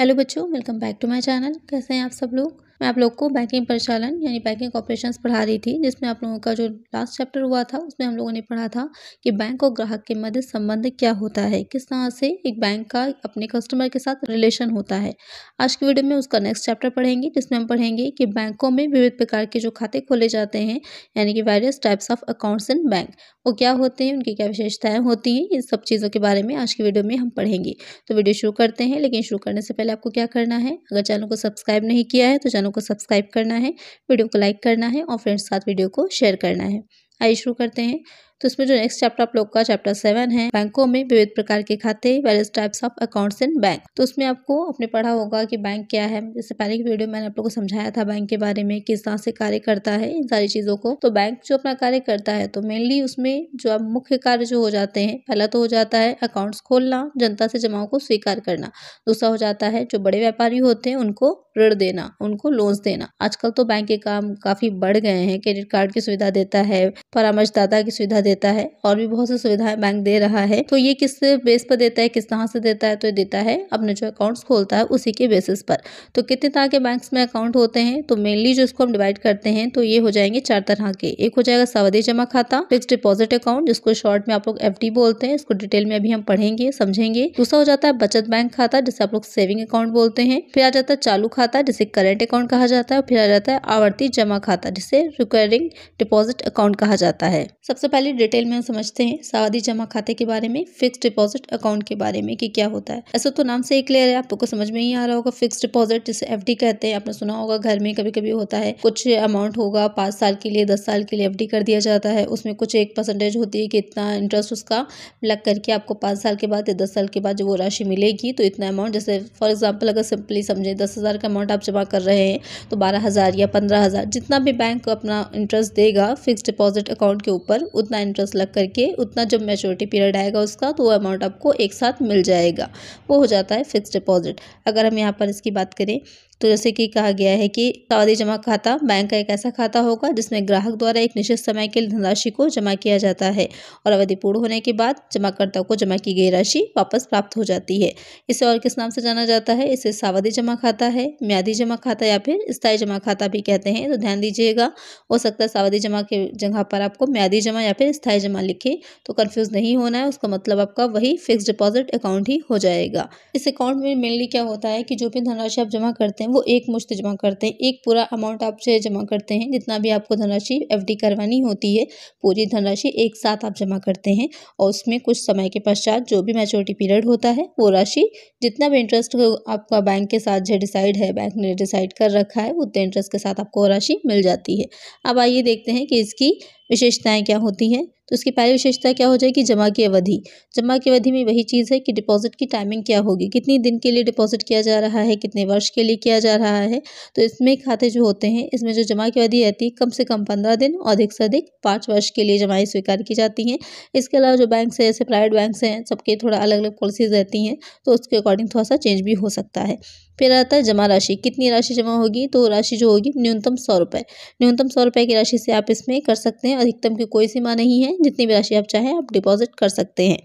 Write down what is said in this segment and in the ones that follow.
hello बच्चों welcome back to my channel कैसे हैं आप सब लोग मैं आप लोग को बैंकिंग परिचालन यानी बैंकिंग ऑपरेशन पढ़ा रही थी जिसमें आप लोगों का जो लास्ट चैप्टर हुआ था उसमें हम लोगों ने पढ़ा था कि बैंक और ग्राहक के मध्य संबंध क्या होता है किस तरह से एक बैंक का अपने कस्टमर के साथ रिलेशन होता है आज की वीडियो में उसका नेक्स्ट चैप्टर पढ़ेंगे जिसमें हम पढ़ेंगे कि बैंकों में विविध प्रकार के जो खाते खोले जाते हैं यानी कि various types of accounts in bank वो क्या होते हैं उनकी क्या विशेषताएं होती हैं इन सब चीज़ों के बारे में आज की वीडियो में हम पढ़ेंगे तो वीडियो शुरू करते हैं लेकिन शुरू करने से पहले आपको क्या करना है अगर चैनल को सब्सक्राइब नहीं किया है तो चैनल चैनल को सब्सक्राइब करना है वीडियो को लाइक करना है और फ्रेंड्स के साथ वीडियो को शेयर करना है आइए शुरू करते हैं तो इसमें जो नेक्स्ट चैप्टर आप लोग का चैप्टर सेवन है बैंकों में विविध प्रकार के खाते various types of accounts in bank तो उसमें आपको अपने पढ़ा होगा कि बैंक क्या है जैसे पहले की वीडियो मैंने आप लोग को समझाया था बैंक के बारे में किस तरह से कार्य करता है इन सारी चीजों को तो बैंक जो अपना कार्य करता है तो मेनली उसमें जो अब मुख्य कार्य जो हो जाते हैं पहला तो हो जाता है अकाउंट्स खोलना जनता से जमाओं को स्वीकार करना दूसरा हो जाता है जो बड़े व्यापारी होते हैं उनको ऋण देना उनको लोन्स देना आजकल तो बैंक के काम काफी बढ़ गए हैं क्रेडिट कार्ड की सुविधा देता है परामर्शदाता की सुविधा देता है और भी बहुत सी सुविधाएं बैंक दे रहा है तो ये किस बेस पर देता है किस तरह से देता है तो देता है अपने जो अकाउंट्स खोलता है उसी के बेसिस पर तो कितने तरह के बैंक्स में अकाउंट होते हैं तो मेनली जो इसको हम डिवाइड करते हैं तो ये हो जाएंगे चार तरह के एक हो जाएगा सावधि जमा खाता फिक्स डिपॉजिट अकाउंट जिसको शॉर्ट में आप लोग एफ बोलते हैं इसको डिटेल में अभी हम पढ़ेंगे समझेंगे दूसरा हो जाता है बचत बैंक खाता जिसे आप लोग सेविंग अकाउंट बोलते हैं फिर आ जाता है चालू खाता जिसे करेंट अकाउंट कहा जाता है फिर आ जाता है आवर्ती जमा खाता जिसे रिक्वायरिंग डिपॉजिट अकाउंट कहा जाता है सबसे पहले डिटेल में हम समझते हैं सावधि जमा खाते के बारे में फिक्स डिपॉजिट अकाउंट के बारे में कि क्या होता है ऐसा तो नाम से एक क्लियर है आपको समझ में ही आ रहा होगा फिक्स डिपॉजिट जिसे एफ कहते हैं आपने सुना होगा घर में कभी कभी होता है कुछ अमाउंट होगा पांच साल के लिए दस साल के लिए एफ कर दिया जाता है उसमें कुछ एक परसेंटेज होती है कि इतना इंटरेस्ट उसका लग करके आपको पांच साल के बाद या दस साल के बाद जो वो राशि मिलेगी तो इतना अमाउंट जैसे फॉर एग्जाम्पल अगर सिंपली समझे दस हज़ार का अमाउंट आप जमा कर रहे हैं तो बारह हज़ार या पंद्रह हज़ार जितना भी बैंक अपना इंटरेस्ट देगा फिक्स डिपॉजिट अकाउंट के ऊपर उतना इंटरेस्ट लग करके उतना जब मेच्योरिटी पीरियड आएगा उसका तो वो अमाउंट आपको एक साथ मिल जाएगा वो हो जाता है फिक्स डिपॉजिट अगर हम यहाँ पर इसकी बात करें तो जैसे कि कहा गया है कि सावधि जमा खाता बैंक का एक ऐसा खाता होगा जिसमें ग्राहक द्वारा एक निश्चित समय के लिए धनराशि को जमा किया जाता है और अवधि पूर्ण होने के बाद जमाकर्ता को जमा की गई राशि वापस प्राप्त हो जाती है इसे और किस नाम से जाना जाता है इसे सावधि जमा खाता है म्यादी जमा खाता या फिर स्थायी जमा खाता भी कहते हैं तो ध्यान दीजिएगा हो सकता है सावधि जमा के जगह पर आपको म्यादी जमा या फिर स्थायी जमा लिखे तो कन्फ्यूज़ नहीं होना है उसका मतलब आपका वही फिक्स डिपॉजिट अकाउंट ही हो जाएगा इस अकाउंट में मेनली क्या होता है कि जो भी धनराशि आप जमा करते हैं हैं वो एक मुश्त जमा करते हैं एक पूरा अमाउंट आप है जमा करते हैं जितना भी आपको धनराशि एफडी करवानी होती है पूरी धनराशि एक साथ आप जमा करते हैं और उसमें कुछ समय के पश्चात जो भी मैच्योरिटी पीरियड होता है वो राशि जितना भी इंटरेस्ट आपका बैंक के साथ जो डिसाइड है बैंक ने डिसाइड कर रखा है उतने इंटरेस्ट के साथ आपको राशि मिल जाती है अब आइए देखते हैं कि इसकी विशेषताएँ क्या होती हैं तो इसकी पहली विशेषता क्या हो जाएगी जमा की अवधि जमा की अवधि में वही चीज़ है कि डिपॉजिट की टाइमिंग क्या होगी कितनी दिन के लिए डिपॉजिट किया जा रहा है कितने वर्ष के लिए किया जा रहा है तो इसमें खाते जो होते हैं इसमें जो जमा की अवधि रहती है कम से कम पंद्रह दिन और अधिक से अधिक पाँच वर्ष के लिए जमाएँ स्वीकार की जाती हैं इसके अलावा जो बैंक है जैसे प्राइवेट बैंक हैं सबके थोड़ा अलग अलग पॉलिसीज़ रहती हैं तो उसके अकॉर्डिंग थोड़ा सा चेंज भी हो सकता है फिर आता है जमा राशि कितनी राशि जमा होगी तो राशि जो होगी न्यूनतम सौ रुपये न्यूनतम सौ रुपये की राशि से आप इसमें कर सकते हैं अधिकतम की कोई सीमा नहीं है जितनी भी राशि आप चाहें आप डिपॉजिट कर सकते हैं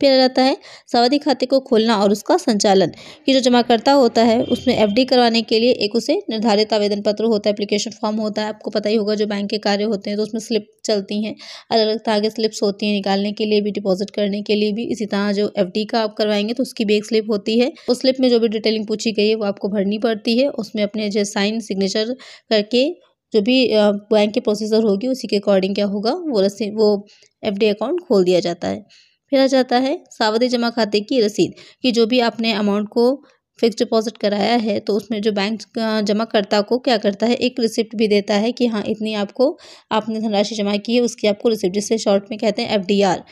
फिर रहता है सावधि खाते को खोलना और उसका संचालन ये जो जमाकर्ता होता है उसमें एफडी करवाने के लिए एक उसे निर्धारित आवेदन पत्र होता है एप्लीकेशन फॉर्म होता है आपको पता ही होगा जो बैंक के कार्य होते हैं तो उसमें स्लिप चलती हैं अलग अलग तरह के स्लिप्स होती हैं निकालने के लिए भी डिपॉजिट करने के लिए भी इसी तरह जो एफ का आप करवाएंगे तो उसकी भी एक स्लिप होती है उस स्लिप में जो भी डिटेलिंग पूछी गई है वो आपको भरनी पड़ती है उसमें अपने जो साइन सिग्नेचर करके जो भी बैंक की प्रोसीजर होगी उसी के अकॉर्डिंग क्या होगा वो रसीद वो एफ अकाउंट खोल दिया जाता है फिर आ जाता है सावधि जमा खाते की रसीद कि जो भी आपने अमाउंट को फिक्स डिपॉजिट कराया है तो उसमें जो बैंक जमाकर्ता को क्या करता है एक रिसिप्ट भी देता है कि हाँ इतनी आपको आपने धनराशि जमा की है उसकी आपको रिसिप्ट जिसे शॉर्ट में कहते हैं एफ डी आर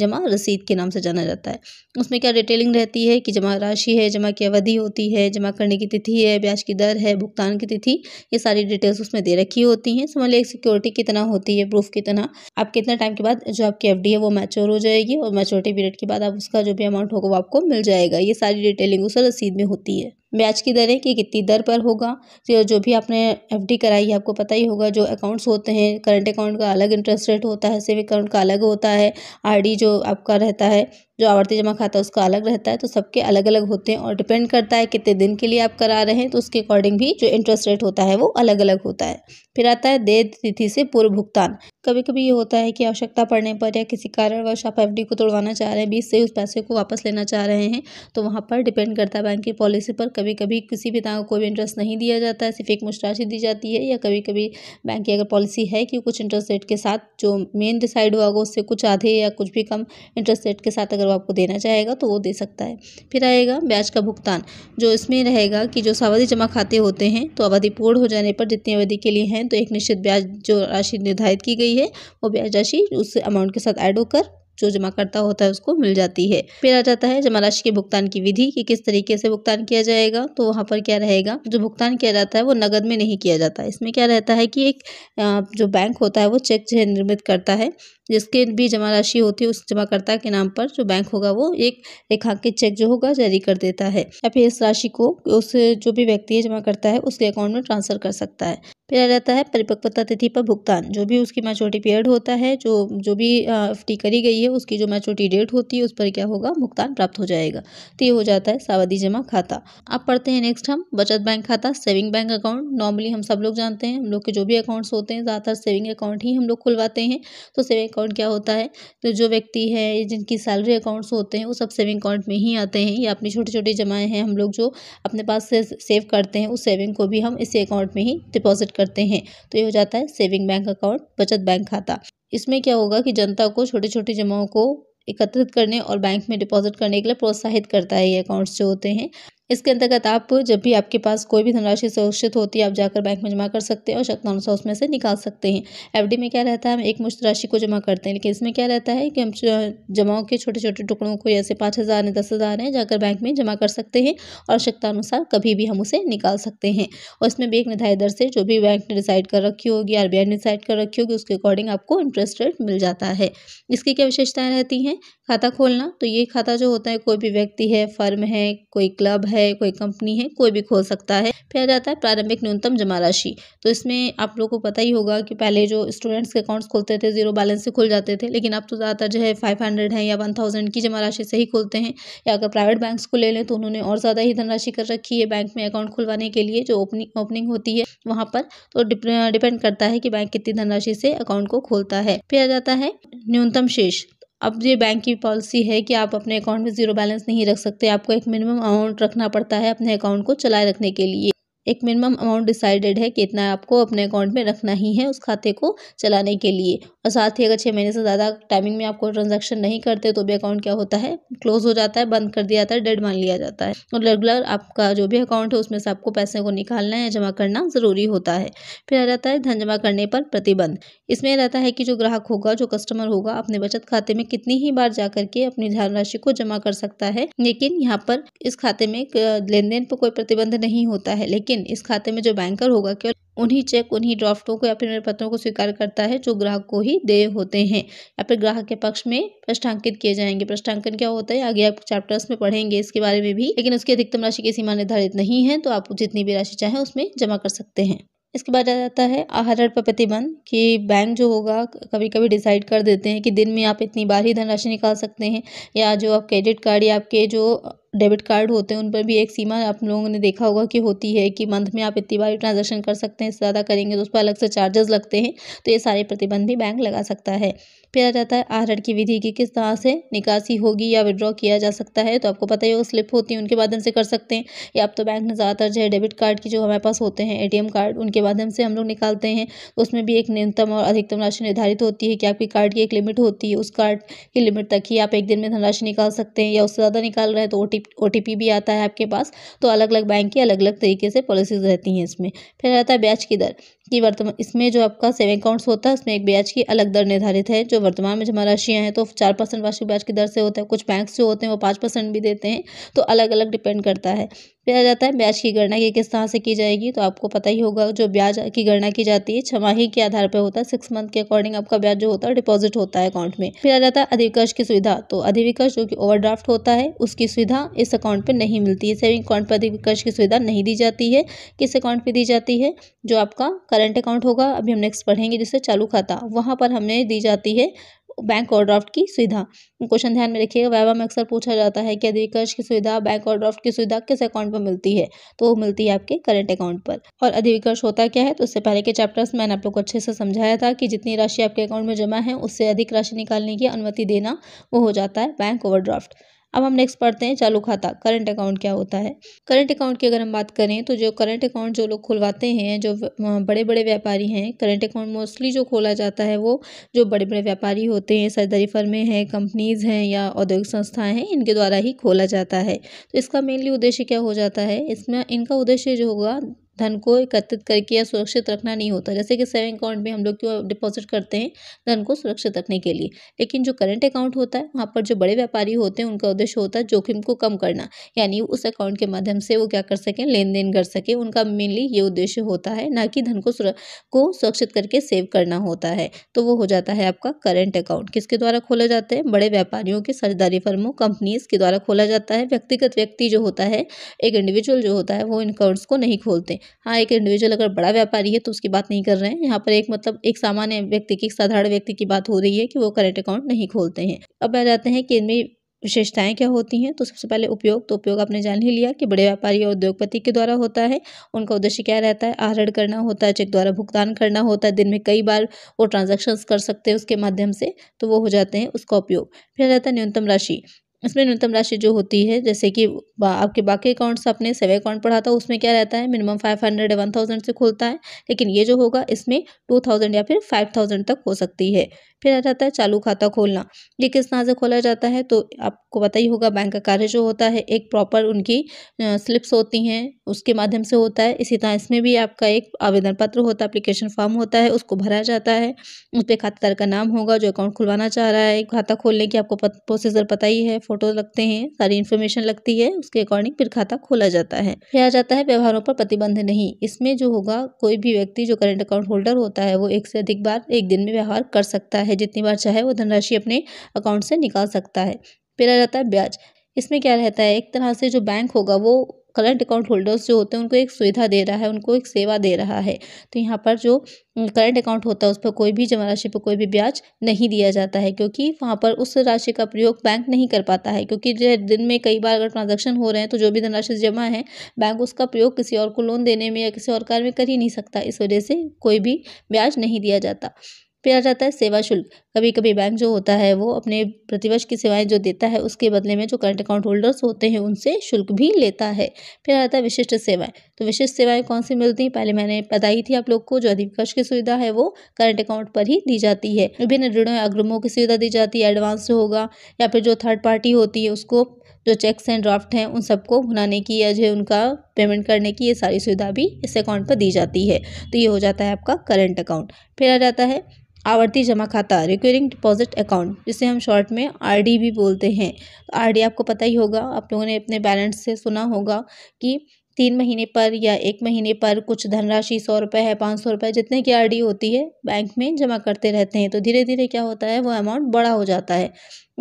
जमा रसीद के नाम से जाना जाता है उसमें क्या डिटेलिंग रहती है कि जमा राशि है जमा की अवधि होती है जमा करने की तिथि है ब्याज की दर है भुगतान की तिथि ये सारी डिटेल्स उसमें दे रखी होती हैं समझ लिया सिक्योरिटी कितना होती है प्रूफ कितना आप कितने टाइम के बाद जो आपकी एफ है वो मैच्योर हो जाएगी और मैच्योरिटी पीरियड के बाद आप उसका जो भी अमाउंट होगा वो आपको मिल जाएगा ये सारी डिटेलिंग उसे रसीद में होती है ब्याज की दरें कि कितनी दर पर होगा जो तो जो भी आपने एफ कराई है आपको पता ही होगा जो अकाउंट्स होते हैं करंट अकाउंट का अलग इंटरेस्ट रेट होता है सेविंग अकाउंट का अलग होता है आर जो आपका रहता है जो आवर्ती जमा खाता है उसका अलग रहता है तो सबके अलग अलग होते हैं और डिपेंड करता है कितने दिन के लिए आप करा रहे हैं तो उसके अकॉर्डिंग भी जो इंटरेस्ट रेट होता है वो अलग अलग होता है फिर आता है देय तिथि से पूर्व भुगतान कभी कभी ये होता है कि आवश्यकता पड़ने पर या किसी कारणवश आप एफ को तोड़वाना चाह रहे हैं बीस से उस पैसे को वापस लेना चाह रहे हैं तो वहाँ पर डिपेंड करता है बैंक की पॉलिसी पर कभी कभी किसी भी तरह को कोई भी इंटरेस्ट नहीं दिया जाता है सिर्फ एक मुश्त दी जाती है या कभी कभी बैंक की अगर पॉलिसी है कि कुछ इंटरेस्ट रेट के साथ जो मेन डिसाइड हुआ होगा उससे कुछ आधे या कुछ भी कम इंटरेस्ट रेट के साथ अगर अगर वो आपको देना चाहेगा तो वो दे सकता है फिर आएगा ब्याज का भुगतान जो इसमें रहेगा कि जो सावधि जमा खाते होते हैं तो अवधि पूर्ण हो जाने पर जितनी अवधि के लिए हैं तो एक निश्चित ब्याज जो राशि निर्धारित की गई है वो ब्याज राशि उस अमाउंट के साथ ऐड होकर जो जमाकर्ता होता है उसको मिल जाती है फिर आ जाता है जमा राशि के भुगतान की विधि कि किस तरीके से भुगतान किया जाएगा तो वहाँ पर क्या रहेगा जो भुगतान किया जाता है वो नगद में नहीं किया जाता इसमें क्या रहता है कि एक जो बैंक होता है वो चेक जो है निर्मित करता है जिसके भी जमा राशि होती है उस जमाकर्ता के नाम पर जो बैंक होगा वो एक रेखांकित चेक जो होगा जारी कर देता है या फिर इस राशि को उस जो भी व्यक्ति जमा करता है उसके अकाउंट में ट्रांसफर कर सकता है फिर आ जाता है परिपक्वता तिथि पर भुगतान जो भी उसकी मैच्योरिटी पीरियड होता है जो जो भी एफ करी गई है उसकी जो मैच्योरिटी डेट होती है उस पर क्या होगा भुगतान प्राप्त हो जाएगा तो ये हो जाता है सावधि जमा खाता अब पढ़ते हैं नेक्स्ट हम बचत बैंक खाता सेविंग बैंक अकाउंट नॉर्मली हम सब लोग जानते हैं हम लोग के जो भी अकाउंट्स होते हैं ज़्यादातर सेविंग अकाउंट ही हम लोग खुलवाते हैं तो सेविंग अकाउंट क्या होता है तो जो व्यक्ति है जिनकी सैलरी अकाउंट्स होते हैं वो सब सेविंग अकाउंट में ही आते हैं या अपनी छोटी छोटी जमाएँ हैं हम लोग जो अपने पास से सेव करते हैं उस सेविंग को भी हम इसी अकाउंट में ही डिपॉजिट करते हैं तो ये हो जाता है सेविंग बैंक अकाउंट बचत बैंक खाता इसमें क्या होगा कि जनता को छोटी छोटी जमाओं को एकत्रित करने और बैंक में डिपॉजिट करने के लिए प्रोत्साहित करता है ये अकाउंट्स जो होते हैं इसके अंतर्गत आप जब भी आपके पास कोई भी धनराशि सुरक्षित होती है आप जाकर बैंक में जमा कर सकते हैं और शक्तानुसार उसमें से निकाल सकते हैं एफडी में क्या रहता है हम एक मुश्त राशि को जमा करते हैं लेकिन इसमें क्या रहता है कि हम जमाओं के छोटे छोटे टुकड़ों को ऐसे पाँच हज़ार हैं दस हज़ार हैं जाकर बैंक में जमा कर सकते हैं और आवश्यकतानुसार कभी भी हम उसे निकाल सकते हैं और इसमें भी एक निर्धारित दर से जो भी बैंक ने डिसाइड कर रखी होगी आर ने डिसाइड कर रखी होगी उसके अकॉर्डिंग आपको इंटरेस्ट रेट मिल जाता है इसकी क्या विशेषताएँ रहती हैं खाता खोलना तो ये खाता जो होता है कोई भी व्यक्ति है फर्म है कोई क्लब है है कोई कंपनी है कोई भी खोल सकता है फिर आ जाता है प्रारंभिक न्यूनतम जमा राशि तो इसमें आप लोग को पता ही होगा कि पहले जो स्टूडेंट्स के अकाउंट्स खोलते थे जीरो बैलेंस से खुल जाते थे लेकिन अब तो ज़्यादातर जो है फाइव हंड्रेड है या वन थाउजेंड की जमा राशि से ही खोलते हैं या अगर प्राइवेट बैंक्स को ले लें तो उन्होंने और ज़्यादा ही धनराशि कर रखी है बैंक में अकाउंट खुलवाने के लिए जो ओपनिंग ओपनिंग होती है वहाँ पर तो डिपेंड करता है कि बैंक कितनी धनराशि से अकाउंट को खोलता है फिर आ जाता है न्यूनतम शेष अब ये बैंक की पॉलिसी है कि आप अपने अकाउंट में ज़ीरो बैलेंस नहीं रख सकते आपको एक मिनिमम अमाउंट रखना पड़ता है अपने अकाउंट को चलाए रखने के लिए एक मिनिमम अमाउंट डिसाइडेड है कि इतना आपको अपने अकाउंट में रखना ही है उस खाते को चलाने के लिए और साथ ही अगर छः महीने से ज़्यादा टाइमिंग में आपको ट्रांजैक्शन नहीं करते तो भी अकाउंट क्या होता है क्लोज हो जाता है बंद कर दिया जाता है डेड मान लिया जाता है और रेगुलर आपका जो भी अकाउंट है उसमें से आपको पैसे को निकालना या जमा करना ज़रूरी होता है फिर आ जाता है धन जमा करने पर प्रतिबंध इसमें रहता है कि जो ग्राहक होगा जो कस्टमर होगा अपने बचत खाते में कितनी ही बार जा करके अपनी धनराशि को जमा कर सकता है लेकिन यहाँ पर इस खाते में लेन देन पर कोई प्रतिबंध नहीं होता है लेकिन इस खाते में जो बैंकर होगा केवल उन्हीं चेक उन्हीं ड्राफ्टों को या फिर पत्रों को स्वीकार करता है जो ग्राहक को ही देय होते हैं या फिर ग्राहक के पक्ष में प्रष्टांकित किए जाएंगे प्रश्नांकन क्या होता है आगे आप चैप्टर्स में पढ़ेंगे इसके बारे में भी लेकिन उसकी अधिकतम राशि की सीमा निर्धारित नहीं है तो आप जितनी भी राशि चाहे उसमें जमा कर सकते हैं इसके बाद आ जाता है आहरण पर प्रतिबंध कि बैंक जो होगा कभी कभी डिसाइड कर देते हैं कि दिन में आप इतनी बार ही धनराशि निकाल सकते हैं या जो आप क्रेडिट कार्ड या आपके जो डेबिट कार्ड होते हैं उन पर भी एक सीमा आप लोगों ने देखा होगा कि होती है कि मंथ में आप इतनी बार ट्रांजेक्शन कर सकते हैं इससे ज़्यादा करेंगे तो उस पर अलग से चार्जेस लगते हैं तो ये सारे प्रतिबंध भी बैंक लगा सकता है फिर आ जाता है आहरण की विधि की किस तरह से निकासी होगी या विड्रॉ किया जा सकता है तो आपको पता ही होगा स्लिप होती है उनके माध्यम से कर सकते हैं या आप तो बैंक ने ज़्यादातर जो है डेबिट कार्ड की जो हमारे पास होते हैं एटीएम कार्ड उनके माध्यम से हम लोग निकालते हैं उसमें भी एक न्यूनतम और अधिकतम राशि निर्धारित होती है कि आपकी कार्ड की एक लिमिट होती है उस कार्ड की लिमिट तक ही आप एक दिन में धनराशि निकाल सकते हैं या उससे ज़्यादा निकाल रहे हैं तो ओ ओ भी आता है आपके पास तो अलग अलग बैंक की अलग अलग तरीके से पॉलिसीज़ रहती हैं इसमें फिर रहता है ब्याज की दर कि वर्तमान इसमें जो आपका सेविंग अकाउंट्स होता है उसमें एक ब्याज की अलग दर निर्धारित है जो वर्तमान में जमा राशियाँ हैं तो चार परसेंट वार्षिक ब्याज की दर से होता है कुछ बैंक्स जो होते हैं वो पाँच परसेंट भी देते हैं तो अलग अलग डिपेंड करता है फिर आ जाता है ब्याज की गणना ये किस तरह से की जाएगी तो आपको पता ही होगा जो ब्याज की गणना की जाती है छमाही के आधार पर होता है सिक्स मंथ के अकॉर्डिंग आपका ब्याज जो होता है डिपॉजिट होता है अकाउंट में फिर आ जाता है अधिविकर्ष की सुविधा तो अधिविकर्ष जो कि ओवरड्राफ्ट होता है उसकी सुविधा इस अकाउंट पर नहीं मिलती है सेविंग अकाउंट पर अधिविकर्ष की सुविधा नहीं दी जाती है किस अकाउंट पर दी जाती है जो आपका करंट अकाउंट होगा अभी हम नेक्स्ट पढ़ेंगे जिससे चालू खाता वहाँ पर हमें दी जाती है बैंक और ड्राफ्ट की सुविधा क्वेश्चन ध्यान में रखिएगा वैवा में अक्सर पूछा जाता है कि अधिकर्ष की सुविधा बैंक और ड्राफ्ट की सुविधा किस अकाउंट पर मिलती है तो वो मिलती है आपके करंट अकाउंट पर और अधिविकर्ष होता क्या है तो उससे पहले के चैप्टर्स मैंने आप लोग को अच्छे से समझाया था कि जितनी राशि आपके अकाउंट में जमा है उससे अधिक राशि निकालने की अनुमति देना वो हो जाता है बैंक ओवर अब हम नेक्स्ट पढ़ते हैं चालू खाता करंट अकाउंट क्या होता है करंट अकाउंट की अगर हम बात करें तो जो करंट अकाउंट जो लोग खुलवाते हैं जो बड़े बड़े व्यापारी हैं करंट अकाउंट मोस्टली जो खोला जाता है वो जो बड़े बड़े व्यापारी होते हैं सरदारी फर्में हैं कंपनीज़ हैं या औद्योगिक संस्थाएँ हैं इनके द्वारा ही खोला जाता है तो इसका मेनली उद्देश्य क्या हो जाता है इसमें इनका उद्देश्य जो होगा धन को एकत्रित करके या सुरक्षित रखना नहीं होता जैसे कि सेविंग अकाउंट में हम लोग क्यों डिपॉजिट करते हैं धन को सुरक्षित रखने के लिए लेकिन जो करंट अकाउंट होता है वहाँ पर जो बड़े व्यापारी होते हैं उनका उद्देश्य होता है जोखिम को कम करना यानी उस अकाउंट के माध्यम से वो क्या कर सकें लेन देन कर सकें उनका मेनली ये उद्देश्य होता है ना कि धन को को सुरक्षित करके सेव करना होता है तो वो हो जाता है आपका करंट अकाउंट किसके द्वारा खोला जाता है बड़े व्यापारियों के सरदारी फर्मों कंपनीज के द्वारा खोला जाता है व्यक्तिगत व्यक्ति जो होता है एक इंडिविजुअल जो होता है वो इन अकाउंट्स को नहीं खोलते हाँ एक इंडिविजुअल अगर बड़ा व्यापारी है तो उसकी बात नहीं कर रहे हैं यहाँ पर एक मतलब एक सामान्य व्यक्ति की साधारण व्यक्ति की बात हो रही है कि वो करेंट अकाउंट नहीं खोलते हैं अब आ जाते हैं कि इनमें विशेषताएं क्या होती हैं तो सबसे पहले उपयोग तो उपयोग आपने जान ही लिया कि बड़े व्यापारी और उद्योगपति के द्वारा होता है उनका उद्देश्य क्या रहता है आहरण करना होता है चेक द्वारा भुगतान करना होता है दिन में कई बार वो ट्रांजैक्शंस कर सकते हैं उसके माध्यम से तो वो हो जाते हैं उसका उपयोग फिर रहता है न्यूनतम राशि इसमें न्यूनतम राशि जो होती है जैसे कि आपके बाकी अकाउंट्स आपने सेवे अकाउंट पढ़ा था उसमें क्या रहता है minimum five hundred one thousand से खुलता है लेकिन ये जो होगा इसमें टू थाउजेंड या फिर फाइव थाउजेंड तक हो सकती है फिर आ जाता है चालू खाता खोलना ये किस तरह से खोला जाता है तो आपको पता ही होगा बैंक का कार्य जो होता है एक प्रॉपर उनकी स्लिप्स होती हैं उसके माध्यम से होता है इसी तरह इसमें भी आपका एक आवेदन पत्र होता है अप्लीकेशन फॉर्म होता है उसको भरा जाता है उस पर खातेदार का नाम होगा जो अकाउंट खुलवाना चाह रहा है खाता खोलने की आपको प्रोसीजर पता ही है फोटो लगते हैं सारी इन्फॉर्मेशन लगती है उसके अकॉर्डिंग फिर खाता खोला जाता है फिर आ जाता है व्यवहारों पर प्रतिबंध नहीं इसमें जो होगा कोई भी व्यक्ति जो करेंट अकाउंट होल्डर होता है वो एक से अधिक बार एक दिन में व्यवहार कर सकता है जितनी बार चाहे वो धनराशि अपने अकाउंट से निकाल सकता है फिर आ जाता है ब्याज इसमें क्या रहता है एक तरह से जो बैंक होगा वो करंट अकाउंट होल्डर्स जो होते हैं उनको एक सुविधा दे रहा है उनको एक सेवा दे रहा है तो यहाँ पर जो करंट अकाउंट होता है उस पर कोई भी जमा राशि पर कोई भी ब्याज नहीं दिया जाता है क्योंकि वहाँ पर उस राशि का प्रयोग बैंक नहीं कर पाता है क्योंकि जो दिन में कई बार अगर ट्रांजेक्शन हो रहे हैं तो जो भी धनराशि जमा है बैंक उसका प्रयोग किसी और को लोन देने में या किसी और कार्य में कर ही नहीं सकता इस वजह से कोई भी ब्याज नहीं दिया जाता फिर आ जाता है सेवा शुल्क कभी कभी बैंक जो होता है वो अपने प्रतिवर्ष की सेवाएं जो देता है उसके बदले में जो करंट अकाउंट होल्डर्स होते हैं उनसे शुल्क भी लेता है फिर आता है विशिष्ट सेवाएं तो विशेष सेवाएं कौन सी मिलती हैं पहले मैंने बताई थी आप लोग को जो अधिकर्ष की सुविधा है वो करंट अकाउंट पर ही दी जाती है विभिन्न ऋणों या अग्रमों की सुविधा दी जाती है एडवांस होगा या फिर जो थर्ड पार्टी होती है उसको जो चेक्स एंड ड्राफ्ट हैं उन सबको भुनाने की या जो उनका पेमेंट करने की ये सारी सुविधा भी इस अकाउंट पर दी जाती है तो ये हो जाता है आपका करंट अकाउंट फिर आ जाता है आवर्ती जमा खाता रिक्वेरिंग डिपॉजिट अकाउंट जिसे हम शॉर्ट में आरडी भी बोलते हैं आर आरडी आपको पता ही होगा आप लोगों ने अपने बैलेंस से सुना होगा कि तीन महीने पर या एक महीने पर कुछ धनराशि सौ रुपये है पाँच सौ रुपये जितने की आर डी होती है बैंक में जमा करते रहते हैं तो धीरे धीरे क्या होता है वो अमाउंट बड़ा हो जाता है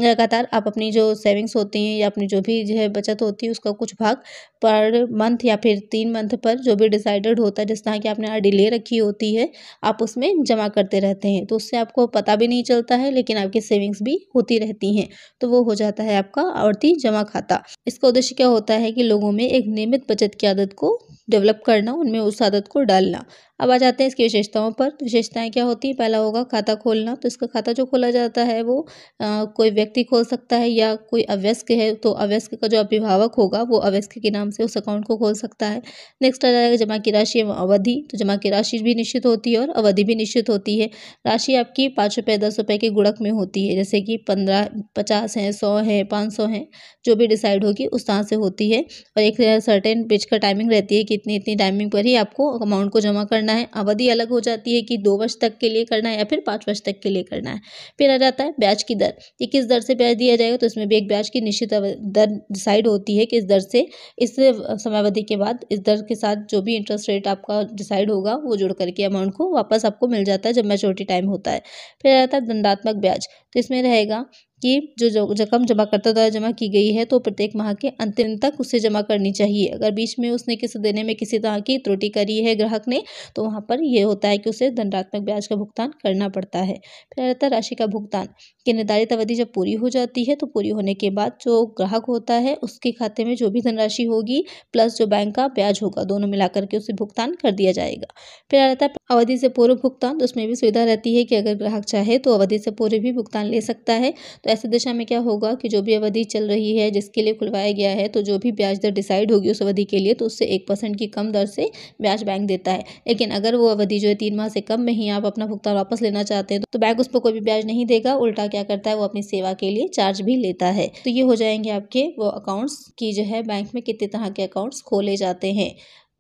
लगातार आप अपनी जो सेविंग्स होती हैं या अपनी जो भी जो है बचत होती है उसका कुछ भाग पर मंथ या फिर तीन मंथ पर जो भी डिसाइडेड होता है जिस तरह की आपने ले रखी होती है आप उसमें जमा करते रहते हैं तो उससे आपको पता भी नहीं चलता है लेकिन आपकी सेविंग्स भी होती रहती हैं तो वो हो जाता है आपका आवर्ती जमा खाता इसका उद्देश्य क्या होता है कि लोगों में एक नियमित बचत की आदत को डेवलप करना उनमें उस आदत को डालना अब आ जाते हैं इसकी विशेषताओं पर विशेषताएं क्या होती है पहला होगा खाता खोलना तो इसका खाता जो खोला जाता है वो आ, कोई व्यक्ति खोल सकता है या कोई अवयस्क है तो अवयस्क का जो अभिभावक होगा वो अवयस्क के नाम से उस अकाउंट को खोल सकता है नेक्स्ट आ जाएगा जमा की राशि एवं अवधि तो जमा की राशि भी निश्चित होती है और अवधि भी निश्चित होती है राशि आपकी पाँच रुपये दस रुपये के गुड़क में होती है जैसे कि पंद्रह पचास हैं सौ हैं पाँच सौ हैं जो भी डिसाइड होगी उस तरह से होती है और एक सर्टेन पिच का टाइमिंग रहती है कि इतनी इतनी टाइमिंग पर ही आपको अमाउंट को जमा करना है अवधि अलग हो जाती है कि दो वर्ष तक के लिए करना है या फिर पाँच वर्ष तक के लिए करना है फिर आ जाता है ब्याज की दर ये किस दर से ब्याज दिया जाएगा तो इसमें भी एक ब्याज की निश्चित दर डिसाइड होती है कि इस दर से इस समयावधि के बाद इस दर के साथ जो भी इंटरेस्ट रेट आपका डिसाइड होगा वो जुड़ करके अमाउंट को वापस आपको मिल जाता है जब मेचोरिटी टाइम होता है फिर आता है दंडात्मक ब्याज तो इसमें रहेगा कि जो रकम जमा करता द्वारा जमा की गई है तो प्रत्येक माह के अंतिम तक उसे जमा करनी चाहिए अगर बीच में उसने किसी देने में किसी तरह की त्रुटि करी है ग्राहक ने तो वहाँ पर यह होता है कि उसे धनरात्मक ब्याज का भुगतान करना पड़ता है फिर रहता है राशि का भुगतान कि निर्धारित अवधि जब पूरी हो जाती है तो पूरी होने के बाद जो ग्राहक होता है उसके खाते में जो भी धनराशि होगी प्लस जो बैंक का ब्याज होगा दोनों मिलाकर के उसे भुगतान कर दिया जाएगा फिर आ रहता है अवधि से पूर्व भुगतान तो उसमें भी सुविधा रहती है कि अगर ग्राहक चाहे तो अवधि से पूर्व भी भुगतान ले सकता है तो ऐसी दिशा में क्या होगा कि जो भी अवधि चल रही है जिसके लिए खुलवाया गया है तो जो भी ब्याज दर डिसाइड होगी उस अवधि के लिए तो उससे एक परसेंट की कम दर से ब्याज बैंक देता है लेकिन अगर वो अवधि जो है तीन माह से कम में ही आप अपना भुगतान वापस लेना चाहते हैं तो बैंक उस पर कोई भी ब्याज नहीं देगा उल्टा क्या करता है वो अपनी सेवा के लिए चार्ज भी लेता है तो ये हो जाएंगे आपके वो अकाउंट्स की जो है बैंक में कितने तरह के अकाउंट्स खोले जाते हैं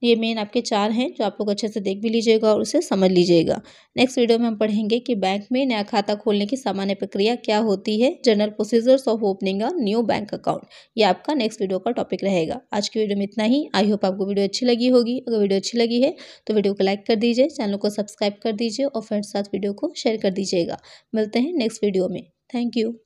ये मेन आपके चार हैं जो आप लोग अच्छे से देख भी लीजिएगा और उसे समझ लीजिएगा नेक्स्ट वीडियो में हम पढ़ेंगे कि बैंक में नया खाता खोलने की सामान्य प्रक्रिया क्या होती है general procedures of opening a new bank account ये आपका नेक्स्ट वीडियो का टॉपिक रहेगा आज की वीडियो में इतना ही आई होप आपको वीडियो अच्छी लगी होगी अगर वीडियो अच्छी लगी है तो वीडियो को लाइक कर दीजिए चैनल को सब्सक्राइब कर दीजिए और फ्रेंड्स साथ वीडियो को शेयर कर दीजिएगा मिलते हैं नेक्स्ट वीडियो में थैंक यू